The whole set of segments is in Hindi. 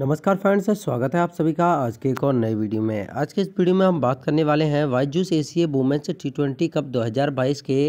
नमस्कार फ्रेंड्स स्वागत है आप सभी का आज के एक और नए वीडियो में आज के इस वीडियो में हम बात करने वाले हैं जूस Asia women's T twenty cup 2022 के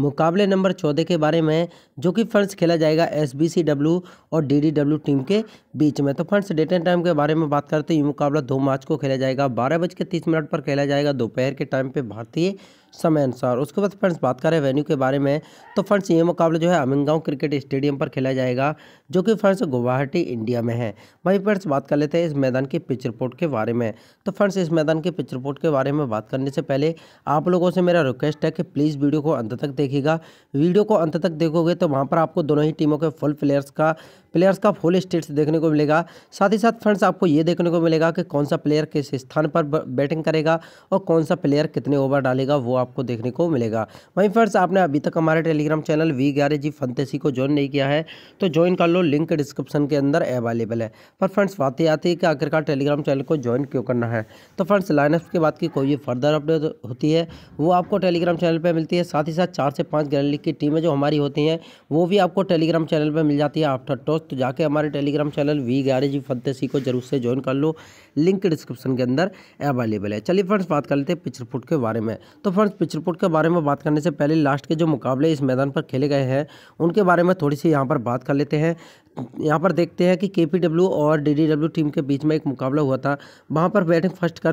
मुकाबले नंबर चौदह के बारे में जो कि फ्रेंड्स खेला जाएगा एस बी सी डब्ल्यू और डी डी डब्ल्यू टीम के बीच में तो फ्रेंड्स डेट एंड टाइम के बारे में बात करते हैं ये मुकाबला दो मार्च को खेला जाएगा बारह बज के तीस मिनट पर खेला जाएगा दोपहर के टाइम पर भारतीय समय अनुसार उसके बाद फ्रेंड्स बात करें वेन्यू के बारे में तो फ्रेंड्स ये मुकाबला जो है अमिनगांव क्रिकेट स्टेडियम पर खेला जाएगा जो कि फ्रेंड्स गुवाहाटी इंडिया में है वहीं फ्रेंड्स बात कर लेते हैं इस मैदान की पिच रिपोर्ट के बारे में तो फ्रेंड्स इस मैदान की पिच रिपोर्ट के बारे में बात करने से पहले आप लोगों से मेरा रिक्वेस्ट है कि प्लीज़ वीडियो को अंत तक देखेगा वीडियो को अंत तक देखोगे तो वहाँ पर आपको दोनों ही टीमों के फुल प्लेयर्स का प्लेयर्स का फुल स्टेट्स देखने को मिलेगा साथ ही साथ फ्रेंड्स आपको ये देखने को मिलेगा कि कौन सा प्लेयर किस स्थान पर बैटिंग करेगा और कौन सा प्लेयर कितने ओवर डालेगा वो आपको देखने को मिलेगा वहीं फ्रेंड्स आपने अभी तक हमारे टेलीग्राम चैनल वी ग्यारह जी फंतेसी को ज्वाइन नहीं किया है तो ज्वाइन कर लो लिंक डिस्क्रिप्शन के अंदर अवेलेबल है पर फ्रेंड्स बात ये आती है कि आखिरकार टेलीग्राम चैनल को ज्वाइन क्यों करना है तो फ्रेंड्स लाइनअप के बाद की कोई भी फर्दर अपडेट होती है वो आपको टेलीग्राम चैनल पर मिलती है साथ ही साथ चार से पाँच गैलरी की टीमें जो हमारी होती हैं वो भी आपको टेलीग्राम चैनल पर मिल जाती है आफ्टर टॉस तो जाके हमारे Telegram channel V garage fantasy को जरूर से ज्वाइन कर लो लिंक डिस्क्रिप्शन के अंदर अवेलेबल है चलिए फ्रेंड्स बात कर लेते हैं पिचरपुट के बारे में तो फ्रेंड्स पिचरपुट के बारे में बात करने से पहले लास्ट के जो मुकाबले इस मैदान पर खेले गए हैं उनके बारे में थोड़ी सी यहाँ पर बात कर लेते हैं यहाँ पर देखते हैं कि के और डी टीम के बीच में एक मुकाबला हुआ था वहाँ पर बैटिंग फर्स्ट कर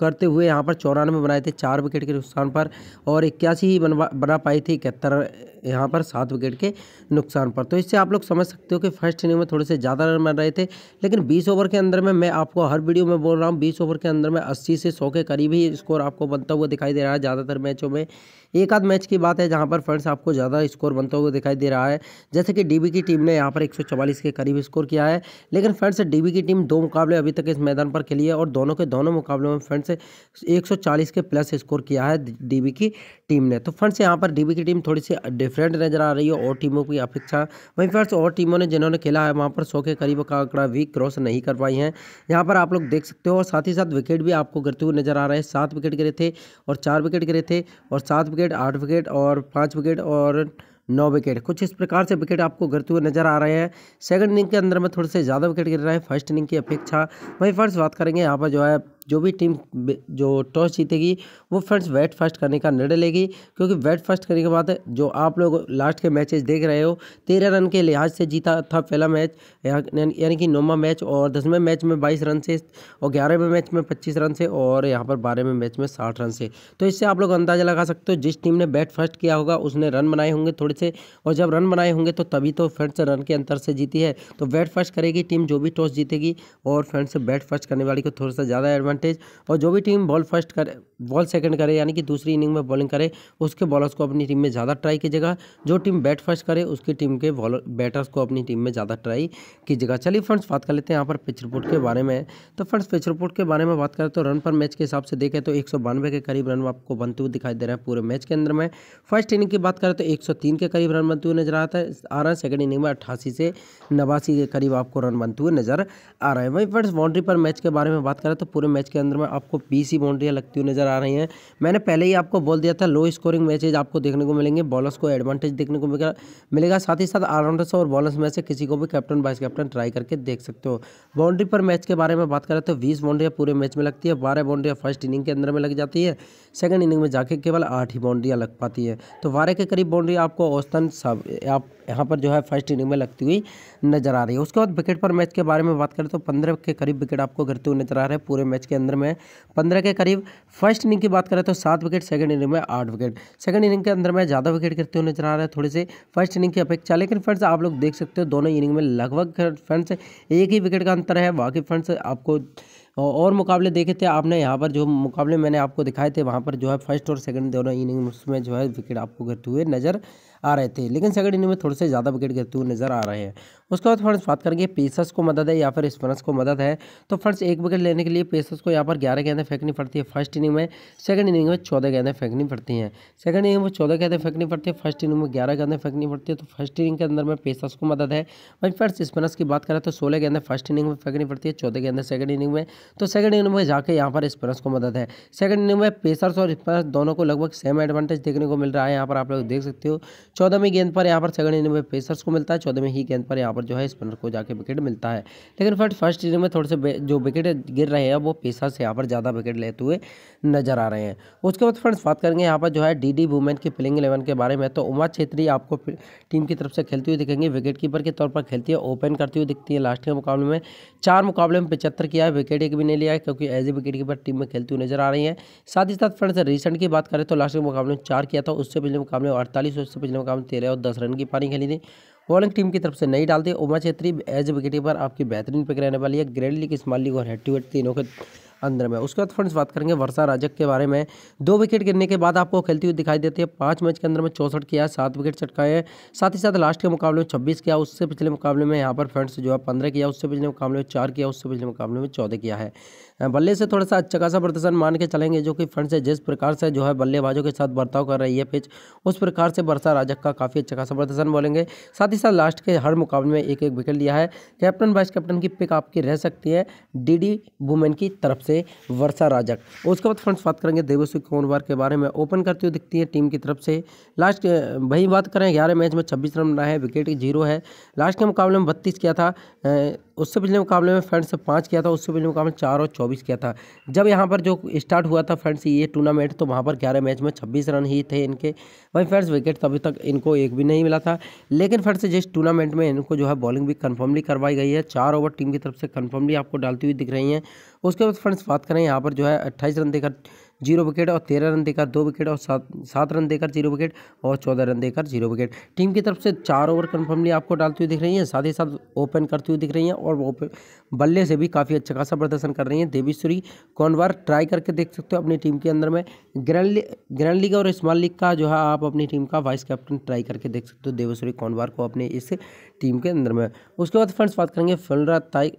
करते हुए यहाँ पर चौरानवे बनाए थे चार विकेट के नुकसान पर और इक्यासी ही बनवा बना पाई थी इकहत्तर यहाँ पर सात विकेट के नुकसान पर तो इससे आप लोग समझ सकते हो कि फर्स्ट इनिंग में थोड़े से ज़्यादा रन बन रहे थे लेकिन बीस ओवर के अंदर में मैं आपको हर वीडियो में बोल रहा हूँ बीस ओवर के अंदर में अस्सी से सौ के करीब ही स्कोर आपको बनता हुआ दिखाई दे रहा है ज़्यादातर मैचों में एक आध मैच की बात है जहाँ पर फ्रेंड्स आपको ज़्यादा स्कोर बनता हुआ दिखाई दे रहा है जैसे कि डीबी की टीम ने यहाँ पर एक के करीब स्कोर किया है लेकिन फ्रेंड्स डीबी की टीम दो मुकाबले अभी तक इस मैदान पर खेली है और दोनों के दोनों मुकाबलों में फ्रेंड्स एक के प्लस स्कोर किया है डी की टीम ने तो फ्रेंड्स यहाँ पर डीबी की टीम थोड़ी सी डिफरेंट नजर आ रही है और टीमों की अपेक्षा वहीं फ्रेंड्स और टीमों ने जिन्होंने खेला है वहाँ पर सौ के करीब का आंकड़ा वीक क्रॉस नहीं कर पाई है यहाँ पर आप लोग देख सकते हो और साथ ही साथ विकेट भी आपको गिरते हुए नजर आ रहे हैं सात विकेट गिरे थे और चार विकेट गिरे थे और सात विकेट विकेट आठ विकेट और पाँच विकेट और नौ विकेट कुछ इस प्रकार से विकेट आपको गिरते हुए नजर आ रहे हैं सेकंड इनिंग के अंदर में थोड़े से ज़्यादा विकेट गिर रहा है फर्स्ट इनिंग की अपेक्षा वहीं फर्स्ट बात करेंगे यहाँ पर जो है जो भी टीम जो टॉस जीतेगी वो फ्रेंड्स वेट फर्स्ट करने का निर्णय लेगी क्योंकि वेट फर्स्ट करने के बाद जो आप लोग लास्ट के मैचेस देख रहे हो तेरह रन के लिहाज से जीता था पहला मैच यानी कि नौवा मैच और दसवें मैच में बाईस रन से और ग्यारहवें मैच में पच्चीस रन से और यहाँ पर बारहवें मैच में साठ रन से तो इससे आप लोग अंदाजा लगा सकते हो जिस टीम ने बैट फर्स्ट किया होगा उसने रन बनाए होंगे थोड़े से और जब रन बनाए होंगे तो तभी तो फ्रेंड्स रन के अंतर से जीती है तो बैट फर्स्ट करेगी टीम जो भी टॉस जीतेगी और फ्रेंड्स बैट फर्स्ट करने वाली को थोड़ा सा ज़्यादा एडवांस एडवांटेज और जो भी टीम बॉल फर्स्ट करे बॉल सेकंड करे यानी कि दूसरी इनिंग में बॉलिंग करे उसके बॉलर्स को अपनी टीम में ज़्यादा ट्राई कीजिएगा जो टीम बैट फर्स्ट करे उसकी टीम के बॉलर बैटर्स को अपनी टीम में ज़्यादा ट्राई कीजिएगा चलिए फ्रेंड्स बात कर लेते हैं यहाँ पर पिच रिपोर्ट के बारे में तो फ्रेंड्स पिच रिपोर्ट के बारे में बात करें तो रन पर मैच के हिसाब से देखें तो एक के करीब रन आपको बनते हुए दिखाई दे रहे हैं पूरे मैच के अंदर में फर्स्ट इनिंग की बात करें तो एक के करीब रन बनते हुए नजर आता है आ रहा है सेकेंड इनिंग में अट्ठासी से नवासी के करीब आपको रन बनते हुए नजर आ रहा है वहीं फ्रेंड्स बाउंड्री पर मैच के बारे में बात करें तो पूरे मैच के अंदर में आपको बीस ही बाउंड्रियाँ लगती हुई नजर आ रही हैं मैंने पहले ही आपको बोल दिया था लो स्कोरिंग मैचेज आपको देखने को मिलेंगे बॉलर्स को एडवांटेज देखने को मिलेगा मिलेगा साथ ही साथ ऑलराउंडर्स और बॉलर्स में से किसी को भी कैप्टन वाइस कैप्टन ट्राई करके देख सकते हो बाउंड्री पर मैच के बारे में बात करें तो बीस बाउंड्रियाँ पूरे मैच में लगती है बारह बाउंड्रियाँ फर्स्ट इनिंग के अंदर में लग जाती है सेकेंड इनिंग में जाके केवल आठ ही बाउंड्रियाँ लग पाती है तो बारह के करीब बाउंड्री आपको औस्तन सब आप यहाँ पर जो है फर्स्ट इनिंग में लगती हुई नजर आ रही है उसके बाद विकेट पर मैच के बारे में बात करें तो पंद्रह के करीब विकेट आपको गिरते हुए नजर आ रहे हैं पूरे मैच के अंदर में पंद्रह के करीब फर्स्ट इनिंग की बात करें तो सात विकेट सेकंड इनिंग में आठ विकेट सेकंड इनिंग के अंदर में ज़्यादा विकेट गिरते हुए नजर आ रहे हैं थोड़े से फर्स्ट इनिंग की अपेक्षा लेकिन फ्रेंड्स आप लोग देख सकते हो दोनों इनिंग में लगभग फ्रेंड्स एक ही विकेट का अंतर है बाकी फ्रेंड्स आपको और मुकाबले देखे थे आपने यहाँ पर जो मुकाबले मैंने आपको दिखाए थे वहाँ पर जो है फर्स्ट और सेकंड दोनों इनिंग्स में जो है विकेट आपको गिरते हुए नज़र आ रहे थे लेकिन सेकंड इनिंग में थोड़े से ज़्यादा विकेट गिरते हुए नजर आ रहे हैं उसके बाद फ्रेंड्स बात करेंगे पेसर्स को मदद है या फिर स्पिनर्स को मदद है तो फ्रेंड्स एक विकेट लेने के लिए पेसर्स को यहाँ पर ग्यारह गेंदें फेंकनी पड़ती है फर्स्ट इनिंग में सेकंड इनिंग में चौदह गेंदें फेंकनी पड़ती हैं सेकंड इनिंग में चौदह गेंदें फेंकनी पड़ती है फर्स्ट इनिंग में ग्यारह गेंदें फेंकनी पड़ती है तो फर्स्ट इनिंग के अंदर में पेसर्स को मदद है वहीं फ्रेंड्स स्पिनर्स की बात करें तो सोलह गेंदें फर्स्ट इनिंग में फेंकनी पड़ती है चौदह गेंदें सेकंड इनिंग में तो सेकंड इनिंग में जाकर यहाँ पर स्पिनर्स को मदद है सेकंड इनिंग में पेसर्स और स्पिनर्स दोनों को लगभग सेम एडवांटेज देखने को मिल रहा है यहाँ पर आप लोग देख सकते हो चौदह में गेंद पर यहाँ पर सेकंड इनिंग में पेसर्स को मिलता है चौदह ही गेंद पर यहाँ पर पर जो है स्पिनर को जाके विकेट मिलता है लेकिन फर्स्ट फर्स्ट इनिंग में थोड़े से जो विकेट गिर रहे हैं वो पेशा से यहाँ पर ज़्यादा विकेट लेते हुए नजर आ रहे हैं उसके बाद फ्रेंड्स बात करेंगे यहाँ पर जो है डी डी वुमेन की प्लेइंग इलेवन के बारे में तो उमा छेत्री आपको टीम की तरफ से खेलती हुई दिखेंगे विकेट कीपर के तौर पर खेलती है ओपन करती हुई दिखती है लास्ट के मुकाबले में चार मुकाबले में पिचहत्तर किया है विकेट एक भी नहीं लिया है क्योंकि as a wicket keeper team में खेलती हुई नजर आ रही है साथ ही साथ फ्रेंड्स रिसेंट की बात करें तो लास्ट के मुकाबले में चार किया था उससे पिछले मुकाबले में अड़तालीस उससे पिछले मुकाबले तेरह और दस रन की पारी खेली थी बॉलिंग टीम की तरफ से नहीं डालते उमा छेत्री एज विकेट पर आपकी बेहतरीन पिक रहने वाली है ग्रेड लीग स्मॉल लीग और हेड टू हेड तीनों के अंदर में उसके बाद फ्रेंड्स बात करेंगे वर्षा राजक के बारे में दो विकेट गिरने के बाद आपको खेलती हुई दिखाई देती है पाँच मैच के अंदर में चौसठ किया सात विकेट चटकाए साथ ही साथ लास्ट के मुकाबले में छब्बीस किया उससे पिछले मुकाबले में यहाँ पर फ्रेंड्स जो है पंद्रह किया उससे पिछले मुकाबले में चार किया उससे पिछले मुकाबले में चौदह किया है बल्ले से थोड़ा सा अच्छा खासा प्रदर्शन मान के चलेंगे जो कि फ्रेंड्स जिस प्रकार से जो है बल्लेबाजों के साथ बर्ताव कर रही है पिच उस प्रकार से वर्षा राजक का काफ़ी अच्छा खासा प्रदर्शन बोलेंगे साथ ही साथ लास्ट के हर मुकाबले में एक एक विकेट लिया है कैप्टन वाइस कैप्टन की पिक आपकी रह सकती है डीडी वुमेन की तरफ से से वर्षा राजक उसके बाद फ्रेंड्स बात करेंगे देवेश कोनवार के बारे में ओपन करती हुई दिखती है टीम की तरफ से लास्ट वही बात करें ग्यारह मैच में छब्बीस रन बनाए विकेट जीरो है लास्ट के मुकाबले में बत्तीस किया था उससे पिछले मुकाबले में फ्रेंड्स पाँच किया था उससे पिछले मुकाबले चार और चौबीस किया था जब यहाँ पर जो स्टार्ट हुआ था फ्रेंड्स ये टूर्नामेंट तो वहाँ पर ग्यारह मैच में छब्बीस रन ही थे इनके वहीं फ्रेंड्स विकेट तभी तक इनको एक भी नहीं मिला था लेकिन फ्रेंड्स जिस टूर्नामेंट में इनको जो है बॉलिंग भी कन्फर्मली करवाई गई है चार ओवर टीम की तरफ से कन्फर्मली आपको डालती हुई दिख रही हैं उसके बाद फ्रेंड्स बात करें यहाँ पर जो है अट्ठाईस रन देकर जीरो विकेट और तेरह रन देकर दो विकेट और सात सात रन देकर जीरो विकेट और चौदह रन देकर जीरो विकेट टीम की तरफ से चार ओवर कन्फर्मली आपको डालती हुई दिख रही हैं साथ ही साथ ओपन करती हुई दिख रही हैं और ओपन बल्ले से भी काफ़ी अच्छा खासा प्रदर्शन कर रही हैं देवीश्वरी कौन बार ट्राई करके देख सकते हो अपनी टीम के अंदर में ग्रैंड ग्रैंड लीग और स्मॉल लीग का जो है आप अपनी टीम का वाइस कैप्टन ट्राई करके देख सकते हो देवेश्वरी कौन को अपने इस टीम के अंदर में उसके बाद फ्रेंड्स बात करेंगे फ्लोरा ताई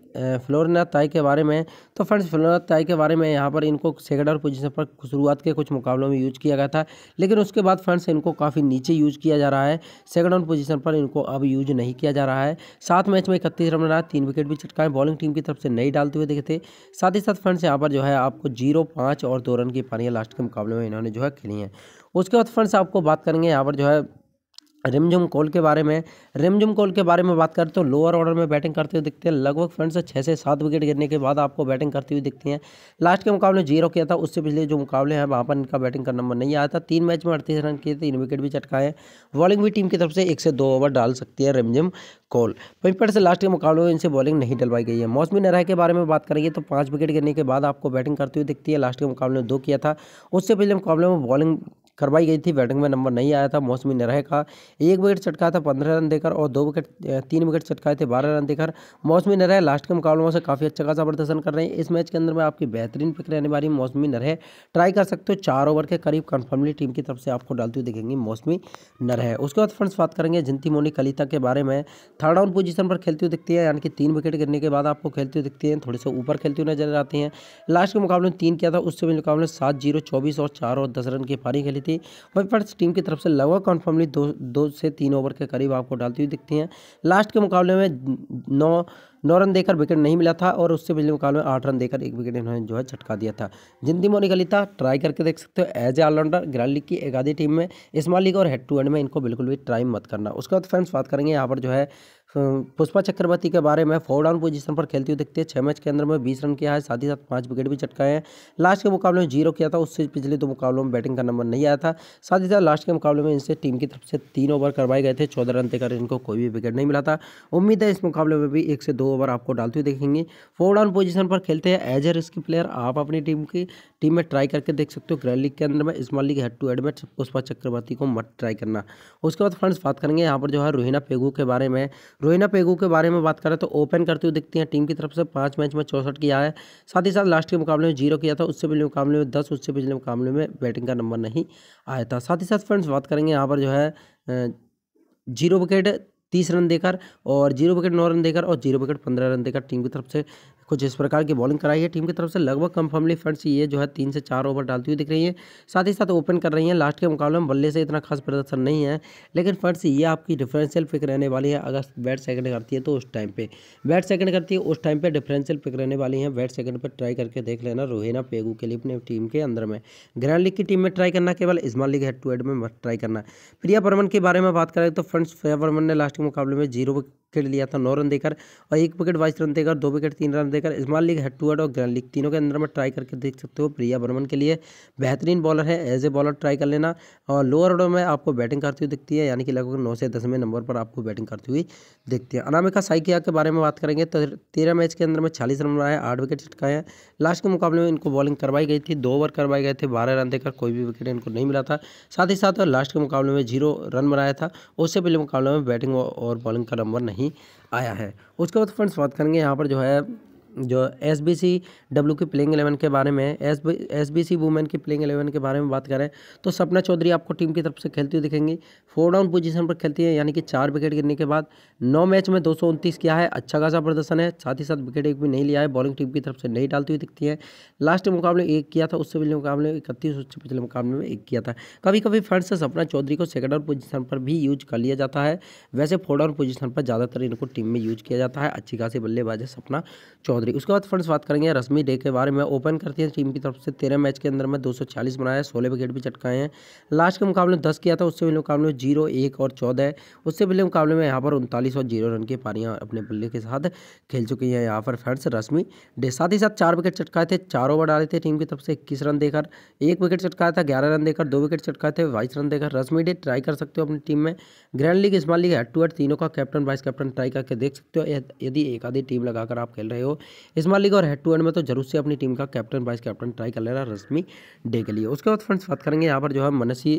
फ्लोरना ताई के बारे में तो फ्रेंड्स फ्लोरना ताई के बारे में यहाँ पर इनको सेकंड और पोजीशन पर शुरुआत के कुछ मुकाबलों में यूज किया गया था लेकिन उसके बाद फ्रेंड्स इनको काफ़ी नीचे यूज किया जा रहा है सेकंड ऑन पोजीशन पर इनको अब यूज नहीं किया जा रहा है सात मैच में इकतीस रन बनाए तीन विकेट भी चटकाए बॉलिंग टीम की तरफ से नहीं डालते हुए देखे थे साथ ही साथ फ्रेंड्स यहाँ पर जो है आपको जीरो पाँच और दो रन की पानियाँ लास्ट के मुकाबले में इन्होंने जो है खेली हैं उसके बाद फ्रेंड्स आपको बात करेंगे यहाँ पर जो है रिमझुम कॉल के बारे में रिमझुम कॉल के बारे में बात करें तो लोअर ऑर्डर में बैटिंग करते हुए दिखते हैं लगभग फ्रेंड्स छः से सात विकेट गिरने के बाद आपको बैटिंग करती हुई दिखती हैं लास्ट के मुकाबले जीरो किया था उससे पिछले जो मुकाबले हैं वहाँ पर इनका बैटिंग का नंबर नहीं आया था तीन मैच में अड़तीस रन किए तीन विकेट भी चटकाए बॉलिंग भी टीम की तरफ से एक से दो ओवर डाल सकती है रिमझिम कॉल वहीं पर से लास्ट के मुकाबले में इनसे बॉलिंग नहीं डलवाई गई है मौसमी नरह के बारे में बात करेंगे तो पाँच विकेट गिरने के बाद आपको बैटिंग करती हुई दिखती है लास्ट के मुकाबले में दो किया था उससे पिछले मुकाबले में बॉलिंग करवाई गई थी बैटिंग में नंबर नहीं आया था मौसमी नरह का एक विकेट चटका था पंद्रह रन देकर और दो विकेट तीन विकेट चटकाए थे बारह रन देकर मौसमी नरह लास्ट के मुकाबलों से काफ़ी अच्छा खासा प्रदर्शन कर रहे हैं इस मैच के अंदर में आपकी बेहतरीन पिक रहने वाली मौसमी नरह ट्राई कर सकते हो चार ओवर के करीब कन्फर्मली टीम की तरफ से आपको डालती हुई दिखेंगी मौसमी नरह उसके बाद फ्रेंड्स बात करेंगे जिनती मोनी कलिता के बारे में थर्ड डाउन पोजीशन पर खेलती हुई दिखती है यानी कि तीन विकेट गिरने के बाद आपको खेलती हुई दिखती है थोड़े से ऊपर खेलती हुई नजर आती हैं लास्ट के मुकाबले में तीन किया था उससे मुकाबले सात जीरो चौबीस और चार और दस रन की पारी खेली थी वहीं पर टीम की तरफ से लगभग कन्फर्मली दो दो से तीन ओवर के करीब आपको डालती हुई दिखती हैं लास्ट के मुकाबले में नौ नौ रन देकर विकेट नहीं मिला था और उससे पिछले मुकाबले में आठ रन देकर एक विकेट इन्होंने जो है झटका दिया था जिंदी मोनी गलिता ट्राई करके देख सकते हो as a allrounder grand league की एक आधी टीम में स्मॉल लीग और हेड टू एंड में इनको बिल्कुल भी ट्राई मत करना उसके बाद फ्रेंड्स बात करेंगे यहाँ पर जो है पुष्पा चक्रवर्ती के बारे में फोर डाउन पोजीशन पर खेलती हुई दिखती है छः मैच के अंदर में बीस रन किया है साथ ही साथ पाँच विकेट भी चटकाए हैं लास्ट के मुकाबले में जीरो किया था उससे पिछले दो मुकाबलों में बैटिंग का नंबर नहीं आया था साथ ही साथ लास्ट के मुकाबले में इनसे टीम की तरफ से तीन ओवर करवाए गए थे चौदह रन देकर इनको कोई भी विकेट नहीं मिला था उम्मीद है इस मुकाबले में भी एक से दो ओवर आपको डालते हुए देखेंगे फोर डाउन पोजिशन पर खेलते हैं एज ए रिस्क प्लेयर आप अपनी टीम की टीम में ट्राई करके देख सकते हो ग्रैंड लीग के अंदर में small league head to head में पुष्पा चक्रवर्ती को मत ट्राई करना उसके बाद फ्रेंड्स बात करेंगे यहाँ पर जो है रोहिना पेगू के बारे में रोहिना पेगू के बारे में बात करें तो ओपन करते हुए दिखती हैं टीम की तरफ से पाँच मैच में चौंसठ किया है साथ ही साथ लास्ट के मुकाबले में जीरो किया था उससे पिछले मुकाबले में दस उससे पिछले मुकाबले में बैटिंग का नंबर नहीं आया था साथ ही साथ फ्रेंड्स बात करेंगे यहाँ पर जो है जीरो विकेट तीस रन देकर और जीरो विकेट नौ रन देकर और जीरो विकेट पंद्रह रन देकर टीम की तरफ से कुछ इस प्रकार की बॉलिंग कराई है टीम की तरफ से लगभग कंफर्मली फ्रेंड्स ये जो है तीन से चार ओवर डालती हुई दिख रही है साथ ही साथ ओपन कर रही है लास्ट के मुकाबले में बल्ले से इतना खास प्रदर्शन नहीं है लेकिन फ्रेंड्स ये आपकी डिफरेंशियल पिक रहने वाली है अगर बैट सेकंड करती है तो उस टाइम पर बैट सेकंड करती है उस टाइम पर डिफरेंशियल पिक रहने वाली है बैट सेकंड पर ट्राई करके देख लेना रोहिना पेगू के लिए अपने टीम के अंदर में ग्रैंड लीग की टीम में ट्राई करना केवल small league head to head में ट्राई करना प्रिया परमन के बारे में बात करें तो फ्रेंड्स प्रिया परमन ने लास्ट के मुकाबले में जीरो विकेट लिया था नौ रन देकर और एक विकेट बाईस रन देकर दो विकेट तीन रन देकर small league head to head और ग्रैंड लीग तीनों के अंदर में ट्राई करके देख सकते हो प्रिया बर्मन के लिए बेहतरीन बॉलर है एज ए बॉलर ट्राई कर लेना और लोअर ऑर्डर में आपको बैटिंग करती हुई दिखती है यानी कि लगभग नौ से दसवें नंबर पर आपको बैटिंग करती हुई दिखती है अनामिका साइकिया के बारे में बात करेंगे तो तेरह मैच के अंदर में छालीस रन बनाए आठ विकेट छिटकाए हैं लास्ट के मुकाबले में इनको बॉलिंग करवाई गई थी दो ओवर करवाए गए थे बारह रन देकर कोई भी विकेट इनको नहीं मिला था साथ ही साथ लास्ट के मुकाबले में जीरो रन बनाया था उससे पहले मुकाबले में बैटिंग और बॉलिंग का नंबर नहीं नहीं आया है उसके बाद फ्रेंड्स बात करेंगे यहाँ पर जो है जो एस बी सी डब्ल्यू की प्लेइंग एलेवन के बारे में S B S B C women की प्लेइंग एलेवन के बारे में बात करें तो सपना चौधरी आपको टीम की तरफ से खेलती हुई दिखेंगी फोर डाउन पोजीशन पर खेलती है यानी कि चार विकेट गिरने के बाद नौ मैच में दो किया है अच्छा खासा प्रदर्शन है साथ ही साथ विकेट एक भी नहीं लिया है बॉलिंग टीम की तरफ से नहीं डालती हुई दिखती है लास्ट मुकाबले एक किया था उससे पिछले मुकाबले इकतीस उससे पिछले मुकाबले में एक किया था कभी कभी फ्रेंड्स सपना चौधरी को सेकेंड डाउन पोजिशन पर भी यूज कर लिया जाता है वैसे फोर डाउन पोजीशन पर ज़्यादातर इनको टीम में यूज किया जाता है अच्छी खासी बल्लेबाज है सपना चौधरी चौधरी उसके बाद फ्रेंड्स बात करेंगे रश्मि डे के बारे में ओपन करती है टीम की तरफ से तेरह मैच के अंदर में दो बनाया सोलह विकेट भी चटकाए हैं लास्ट के मुकाबले दस किया था उससे पहले मुकाबले में जीरो एक और चौदह उससे पहले मुकाबले में यहाँ पर उनतालीस और जीरो रन की पारियाँ अपने बल्ले के साथ खेल चुकी हैं यहाँ पर फ्रेंड्स रश्मि डे साथ ही साथ चार विकेट चटकाए थे चार ओवर डाले थे टीम की तरफ से इक्कीस रन देकर एक विकेट चटकाया था ग्यारह रन देकर दो विकेट चटकाए थे बाईस रन देकर रश्मि डे ट्राई कर सकते हो अपनी टीम में grand league small league head to head तीनों का कैप्टन वाइस कैप्टन ट्राई करके देख सकते हो यदि एक आधी टीम लगाकर आप खेल रहे हो इसमार लीग और हेड टू एंड में तो जरूर से अपनी टीम का कैप्टन वाइस कैप्टन ट्राई कर ले रहा रश्मि डे के लिए उसके बाद फ्रेंड्स बात करेंगे यहाँ पर जो है मनसी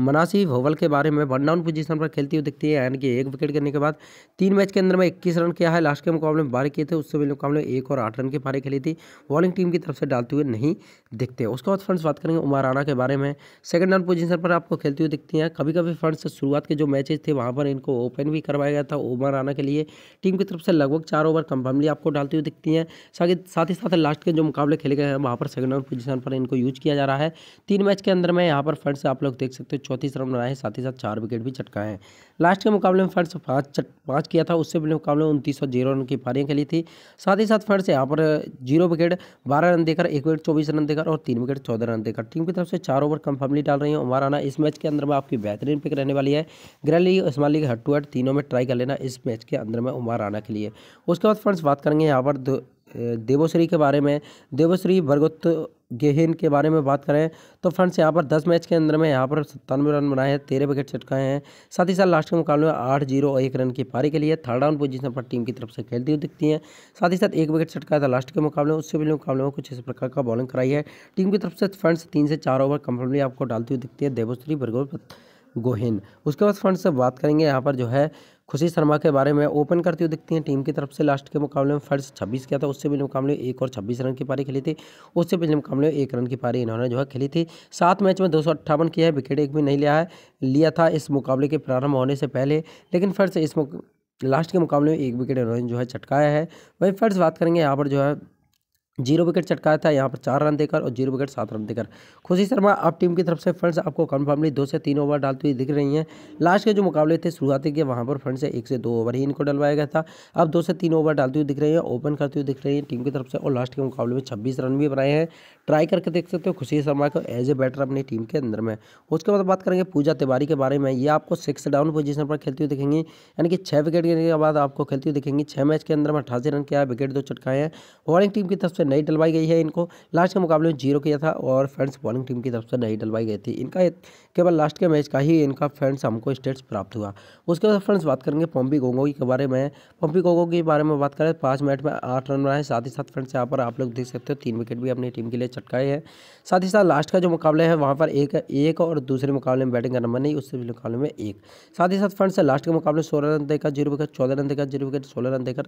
मनासी भोवल के बारे में वन डाउन पोजीशन पर खेलती हुई दिखती है यानी कि एक विकेट गिरने के बाद तीन मैच के अंदर में इक्कीस रन किया है लास्ट के मुकाबले में बारह किए थे उससे पहले मुकाबले एक और आठ रन की पारी खेली थी बॉलिंग टीम की तरफ से डालते हुए नहीं दिखते उसके बाद फ्रेंड्स बात करेंगे उमर राणा के बारे में सेकंड डाउन पोजीशन पर आपको खेलती हुई दिखती हैं कभी कभी फ्रेंड्स शुरुआत के जो मैचेज थे वहाँ पर इनको ओपन भी करवाया गया था उमर राणा के लिए टीम की तरफ से लगभग चार ओवर कंफर्मली आपको डालती हुई दिखती है साथ ही साथ लास्ट के जो मुकाबले खेले गए हैं वहाँ पर सेकंड डाउन पोजीशन पर इनको यूज किया जा रहा है तीन मैच के अंदर में यहाँ पर फ्रेंड्स आप लोग देख सकते हो चौंतीस रन बनाए हैं साथ ही साथ चार विकेट भी चटका है लास्ट के मुकाबले में फर्स्ट पाँच पाँच किया था उससे पहले मुकाबले में उनतीस सौ जीरो रन की पारियाँ खेली थी साथ ही साथ फर्स्ट यहाँ पर जीरो विकेट बारह रन देकर एक विकेट चौबीस रन देकर और तीन विकेट चौदह रन देकर टीम की तरफ से चार ओवर कंफर्मली डाल रही है उमर आना इस मैच के अंदर में आपकी बेहतरीन पिक रहने वाली है grand league small head to head तीनों में ट्राई कर लेना इस मैच के अंदर में उमर आना के लिए उसके बाद फ्रेंड्स बात करेंगे यहाँ पर देवोश्री के बारे में देवोश्री भरगुत गेहिन के बारे में बात करें तो फ्रेंड्स यहाँ पर दस मैच के अंदर में यहाँ पर सत्तानवे रन बनाए हैं तेरह विकेट चटकाए हैं साथ ही साथ लास्ट के मुकाबले में आठ जीरो एक रन की पारी के लिए थर्ड राउंड पोजीशन पर टीम की तरफ से खेलती हुई दिखती हैं साथ ही साथ एक विकेट चटकाया था लास्ट के मुकाबले उससे पहले मुकाबले में कुछ इस प्रकार का बॉलिंग कराई है टीम की तरफ से फ्रेंड्स तीन से चार ओवर कंफर्टली आपको डालती हुई दिखती है देवोश्री भरगुत गोहिन उसके बाद फ्रेंड्स से बात करेंगे यहाँ पर जो है खुशी शर्मा के बारे में ओपन करती हुई दिखती हैं टीम की तरफ से लास्ट के मुकाबले में फर्स्ट छब्बीस किया था उससे पिछले मुकाबले एक और छब्बीस रन की पारी खेली थी उससे पिछले मुकाबले में एक रन की पारी इन्होंने जो है खेली थी सात मैच में दो सौ अट्ठावन किया है विकेट एक भी नहीं लिया है लिया था इस मुकाबले के प्रारंभ होने से पहले लेकिन फर्स्ट इस लास्ट के मुकाबले में एक विकेट इन्होंने जो है चटकाया है वहीं फर्स्ट बात करेंगे यहाँ पर जो है जीरो विकेट चटकाया था यहाँ पर चार रन देकर और जीरो विकेट सात रन देकर खुशी शर्मा आप टीम की तरफ से फ्रेंड्स आपको कन्फर्मली दो से तीन ओवर डालती हुई दिख रही हैं लास्ट के जो मुकाबले थे शुरुआती के वहाँ पर फ्रेंड्स एक से दो ओवर ही इनको डलवाया गया था अब दो से तीन ओवर डालती हुई दिख रही है ओपन करती हुई दिख रही है टीम की तरफ से और लास्ट के मुकाबले में छब्बीस रन भी बनाए हैं ट्राई करके देख सकते हो खुशी शर्मा को एज ए बैटर अपनी टीम के अंदर में उसके बाद बात करेंगे पूजा तिवारी के बारे में ये आपको सिक्स डाउन पोजिशन पर खेलती हुई दिखेंगी यानी कि छः विकेट गिरने के बाद आपको खेलती हुई दिखेंगी छः मैच के अंदर में अठासी रन किया है विकेट दो चटकाए हैं बॉलिंग टीम की तरफ से से नहीं डलवाई गई है इनको लास्ट के मुकाबले में जीरो किया था और फ्रेंड्स बॉलिंग टीम की तरफ से नहीं डलवाई गई थी इनका केवल लास्ट के मैच का ही इनका फ्रेंड्स हमको स्टेट्स प्राप्त हुआ उसके बाद फ्रेंड्स बात करेंगे पम्पी गोगो के बारे में पम्पी गोगो के बारे में बात करें पाँच मिनट में आठ रन बनाए साथ ही साथ फ्रेंड्स यहाँ पर आप लोग देख सकते हो तीन विकेट भी अपनी टीम के लिए चटकाए हैं साथ ही साथ लास्ट का जो मुकाबला है वहाँ पर एक एक और दूसरे मुकाबले में बैटिंग का नंबर नहीं उससे मुकाबले में एक साथ ही साथ फ्रेंड्स लास्ट के मुकाबले सोलह रन देकर जीरो विकेट चौदह रन देकर जीरो विकेट सोलह रन देकर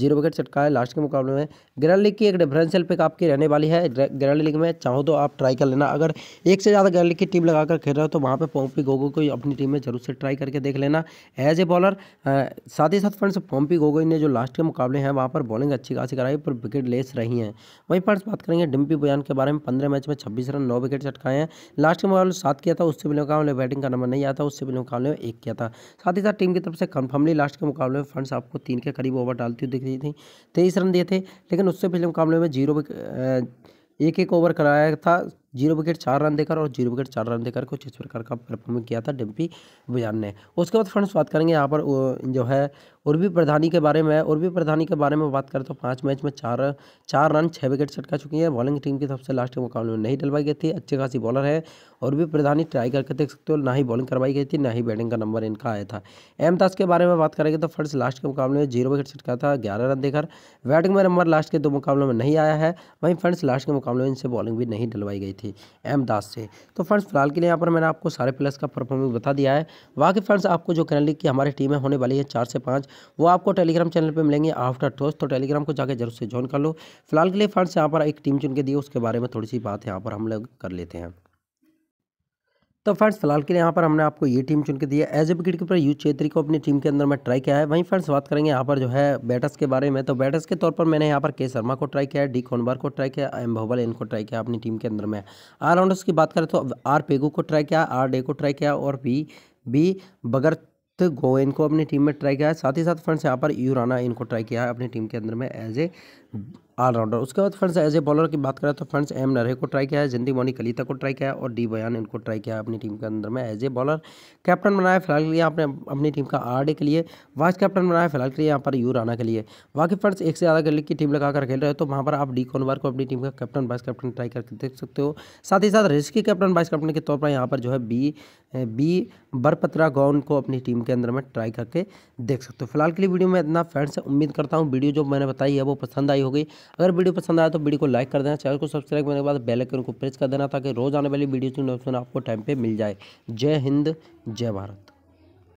जीरो विकेट चटकाया लास्ट के मुकाबले में ग्रैंड लीग की एक डिफरेंशियल पिक आपकी रहने वाली है ग्रैंड लीग में चाहो तो आप ट्राई कर लेना अगर एक से ज़्यादा ग्रैंड लीग की टीम लगाकर खेल रहे हो तो वहाँ पर पोम्पी गोगो को अपनी टीम में जरूर से ट्राई करके देख लेना एज ए बॉलर साथ ही साथ फ्रेंड्स पोम्पी गोगोई ने जो लास्ट के मुकाबले हैं वहाँ पर बॉलिंग अच्छी खासी कराई पर विकेट लेस रही हैं वहीं फ्रेंड्स बात करेंगे डिम्पी बुयान के बारे में पंद्रह मैच में छब्बीस रन नौ विकेट चटकाए हैं लास्ट के मुकाबले सात किया था उससे भी मुकाबले बैटिंग का नंबर नहीं आया था उससे भी मुकाबले में एक किया था साथ ही साथ टीम की तरफ से कन्फर्मली लास्ट के मुकाबले में फ्रेंड्स आपको तीन के करीब ओवर डालती हुई दिख रही थी तेईस रन दिए थे लेकिन उससे पिछले मुकाबले में में जीरो एक एक ओवर कराया था जीरो विकेट चार रन देकर और जीरो विकेट चार रन देकर कुछ इस प्रकार का परफॉर्म किया था डिम्पी बुजान ने उसके बाद फ्रेंड्स बात करेंगे यहाँ पर जो है उर्वी प्रधानी के बारे में उर्वी प्रधानी के बारे में बात करें तो पाँच मैच में चार चार रन छः विकेट छटका चुकी है बॉलिंग टीम की सबसे लास्ट के मुकाबले में नहीं डलवाई गई थी अच्छी खासी बॉलर है और भी प्रधानी ट्राई करके देख सकते हो ना ही बॉलिंग करवाई गई थी ना ही बैटिंग का नंबर इनका आया था एमताज के बारे में बात करेंगे तो फर्स्ट लास्ट के मुकाबले में जीरो विकेट चटका था ग्यारह रन देकर बैटिंग में नंबर लास्ट के दो मुकाबलों में नहीं आया है वहीं फ्रेंड्स लास्ट के मुकाबले में इनसे बॉलिंग भी नहीं डलवाई गई थी थी दास से तो फ्रेंड्स फिलहाल के लिए यहाँ पर मैंने आपको सारे प्लेयर्स का परफॉर्मेंस बता दिया है बाकी फ्रेंड्स आपको जो कैनल की हमारी टीमें होने वाली है चार से पाँच वो आपको टेलीग्राम चैनल पर मिलेंगे आफ्टर टोस्ट तो टेलीग्राम को जाकर जरूर से ज्वाइन कर लो फिलहाल के लिए फ्रेंड्स यहाँ पर एक टीम चुन के दी उसके बारे में थोड़ी सी बात यहाँ पर हम लोग कर लेते हैं तो फ्रेंड्स फिलहाल के लिए यहाँ पर हमने आपको ये टीम चुन के दिया as a wicket keeper U Chhetri को अपनी टीम के अंदर में ट्राई किया है वहीं फ्रेंड्स बात करेंगे यहाँ पर जो है बैटर्स के बारे में तो बैटर्स के तौर पर मैंने यहाँ पर के शर्मा को ट्राई किया है डी कोनबार को ट्राई किया एम भोबल इनको ट्राई किया अपनी टीम के अंदर में ऑलराउंडर्स की बात करें तो आर पेगू को ट्राई किया आर डे को ट्राई किया और बी बी बगर तो गोविंद को अपनी टीम में ट्राई किया है साथ ही साथ फ्रेंड्स यहाँ पर यूराना इनको ट्राई किया है अपनी टीम के अंदर में एज ए ऑलराउंडर उसके बाद फ्रेंड्स एज ए बॉलर की बात करें तो फ्रेंड्स एम नरहे को ट्राई किया है जिंदी मोनी कलिता को ट्राई किया है और डी बयान इनको ट्राई किया है अपनी टीम के अंदर में एज ए बॉलर कैप्टन बनाया फिलहाल के लिए आपने अपनी टीम का आर के लिए वाइस कैप्टन बनाया फिलहाल के लिए यहाँ पर यू राना के लिए बाकी फ्रेंड्स एक से ज़्यादा गली की टीम लगाकर खेल रहे हो तो वहाँ पर आप डी कोनवर को अपनी टीम का कैप्टन वाइस कैप्टन ट्राई करके देख सकते हो साथ ही साथ रिस्की कैप्टन वाइस कैप्टन के तौर पर यहाँ पर जो है बी बी बरपत्रा गौन को अपनी टीम के अंदर में ट्राई करके देख सकते हो फिलहाल के लिए वीडियो में इतना फ्रेंड्स उम्मीद करता हूँ वीडियो जो मैंने बताई है वो पसंद आई बताई होगी अगर वीडियो पसंद आया तो वीडियो को लाइक कर देना चैनल को सब्सक्राइब करने के बाद बेल आइकन को प्रेस कर देना ताकि रोज आने वाली वीडियो की नोटिफिकेशन आपको टाइम पर मिल जाए जय हिंद जय भारत